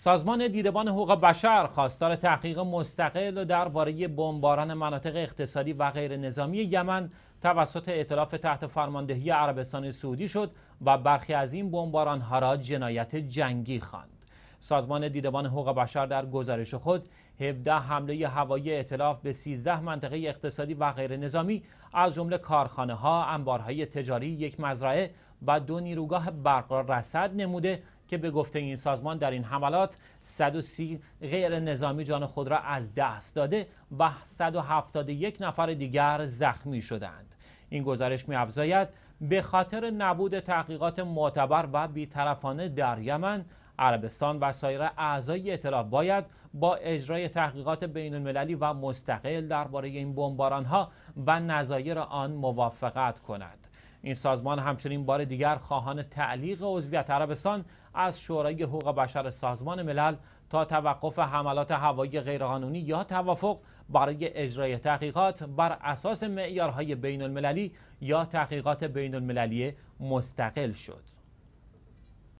سازمان دیدبان حقوق بشر خواستار تحقیق مستقل و درباره بمباران مناطق اقتصادی و غیر نظامی یمن توسط اطلاف تحت فرماندهی عربستان سعودی شد و برخی از این بمباران ها را جنایت جنگی خواند. سازمان دیدبان حقوق بشر در گزارش خود 17 حمله هوایی اطلاف به 13 منطقه اقتصادی و غیر نظامی از جمله کارخانه ها، انبارهای تجاری، یک مزرعه و دو نیروگاه برق را نموده که به گفته این سازمان در این حملات 130 غیر نظامی جان خود را از دست داده و 171 نفر دیگر زخمی شدند این گزارش می‌افزاید به خاطر نبود تحقیقات معتبر و بیطرفانه در یمن عربستان و سایر اعضای اطلاف باید با اجرای تحقیقات بین المللی و مستقل درباره این بمباران ها و نظایر آن موافقت کند. این سازمان همچنین بار دیگر خواهان تعلیق عضویت عربستان از شورای حقوق بشر سازمان ملل تا توقف حملات هوایی غیرقانونی یا توافق برای اجرای تحقیقات بر اساس معیارهای بین المللی یا تحقیقات بین المللی مستقل شد.